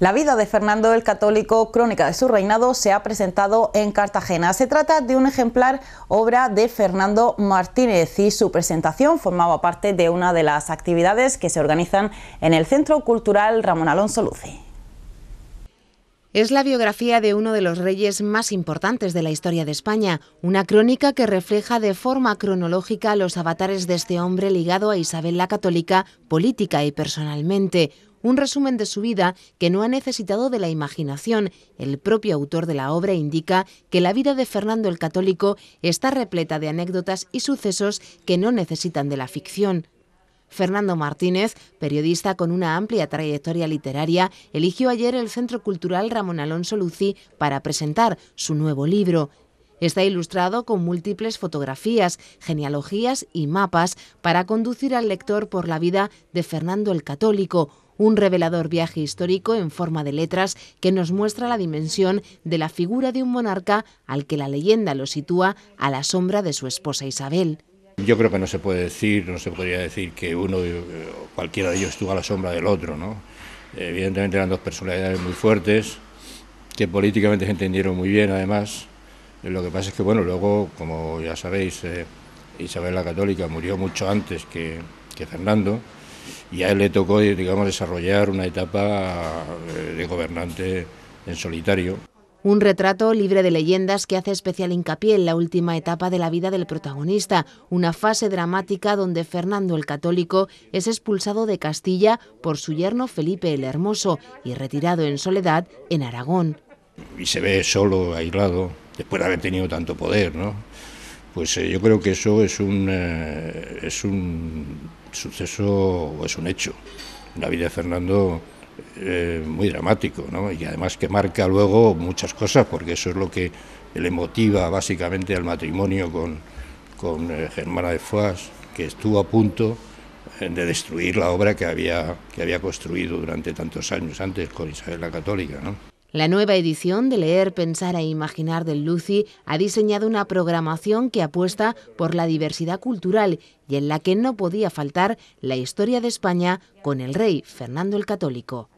La vida de Fernando el Católico, crónica de su reinado, se ha presentado en Cartagena. Se trata de un ejemplar obra de Fernando Martínez y su presentación formaba parte de una de las actividades que se organizan en el Centro Cultural Ramón Alonso Luce. Es la biografía de uno de los reyes más importantes de la historia de España, una crónica que refleja de forma cronológica los avatares de este hombre ligado a Isabel la Católica, política y personalmente, un resumen de su vida que no ha necesitado de la imaginación. El propio autor de la obra indica que la vida de Fernando el Católico está repleta de anécdotas y sucesos que no necesitan de la ficción. Fernando Martínez, periodista con una amplia trayectoria literaria, eligió ayer el Centro Cultural Ramón Alonso Lucí para presentar su nuevo libro. Está ilustrado con múltiples fotografías, genealogías y mapas para conducir al lector por la vida de Fernando el Católico, un revelador viaje histórico en forma de letras que nos muestra la dimensión de la figura de un monarca al que la leyenda lo sitúa a la sombra de su esposa Isabel. Yo creo que no se puede decir, no se podría decir que uno o cualquiera de ellos estuvo a la sombra del otro, ¿no? Evidentemente eran dos personalidades muy fuertes, que políticamente se entendieron muy bien además. Lo que pasa es que, bueno, luego, como ya sabéis, eh, Isabel la Católica murió mucho antes que Fernando, y a él le tocó digamos, desarrollar una etapa eh, de gobernante en solitario. Un retrato libre de leyendas que hace especial hincapié en la última etapa de la vida del protagonista, una fase dramática donde Fernando el Católico es expulsado de Castilla por su yerno Felipe el Hermoso y retirado en soledad en Aragón. Y se ve solo, aislado, después de haber tenido tanto poder, ¿no? Pues eh, yo creo que eso es un, eh, es un suceso es un hecho. La vida de Fernando eh, muy dramático, ¿no? Y además que marca luego muchas cosas, porque eso es lo que le motiva básicamente al matrimonio con, Germana de Foix, que estuvo a punto eh, de destruir la obra que había, que había construido durante tantos años antes con Isabel la Católica, ¿no? La nueva edición de Leer, Pensar e Imaginar del Lucy ha diseñado una programación que apuesta por la diversidad cultural y en la que no podía faltar la historia de España con el rey Fernando el Católico.